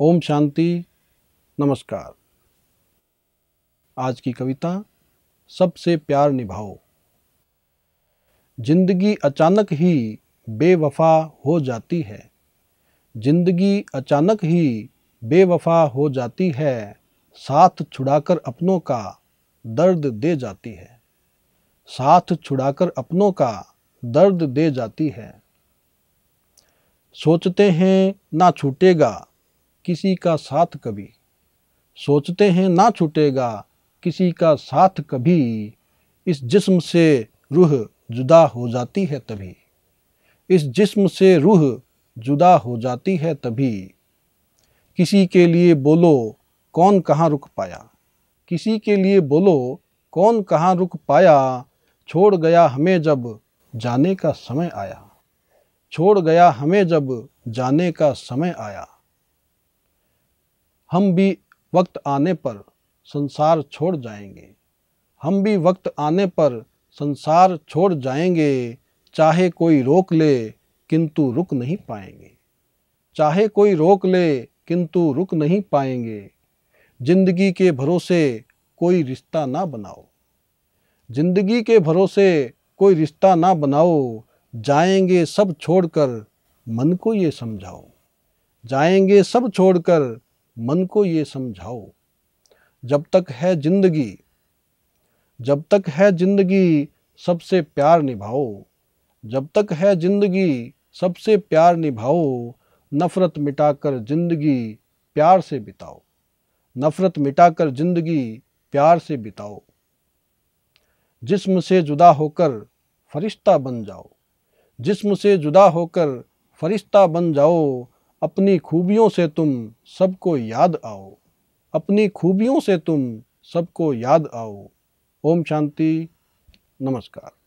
ओम शांति नमस्कार आज की कविता सबसे प्यार निभाओ जिंदगी अचानक ही बेवफा हो जाती है जिंदगी अचानक ही बेवफा हो जाती है साथ छुड़ाकर अपनों का दर्द दे जाती है साथ छुड़ाकर अपनों का दर्द दे जाती है सोचते हैं ना छूटेगा किसी का साथ कभी सोचते हैं ना छूटेगा किसी का साथ कभी इस जिस्म से रूह जुदा हो जाती है तभी इस जिस्म से रूह जुदा हो जाती है तभी किसी के लिए बोलो कौन कहाँ रुक पाया किसी के लिए बोलो कौन कहाँ रुक पाया छोड़ गया हमें जब जाने का समय आया छोड़ गया हमें जब जाने का समय आया हम भी वक्त आने पर संसार छोड़ जाएंगे हम भी वक्त आने पर संसार छोड़ जाएंगे चाहे कोई रोक ले किंतु रुक नहीं पाएंगे चाहे कोई रोक ले किंतु रुक नहीं पाएंगे जिंदगी के भरोसे कोई रिश्ता ना बनाओ जिंदगी के भरोसे कोई रिश्ता ना बनाओ जाएंगे सब छोड़कर मन को ये समझाओ जाएंगे सब छोड़कर मन को ये समझाओ जब तक है जिंदगी जब तक है जिंदगी सबसे प्यार निभाओ जब तक है जिंदगी सबसे प्यार निभाओ नफ़रत मिटाकर जिंदगी प्यार से बिताओ नफ़रत मिटाकर जिंदगी प्यार से बिताओ जिस्म से जुदा होकर फरिश्ता बन जाओ जिस्म से जुदा होकर फरिश्ता बन जाओ अपनी खूबियों से तुम सबको याद आओ अपनी खूबियों से तुम सबको याद आओ ओम शांति नमस्कार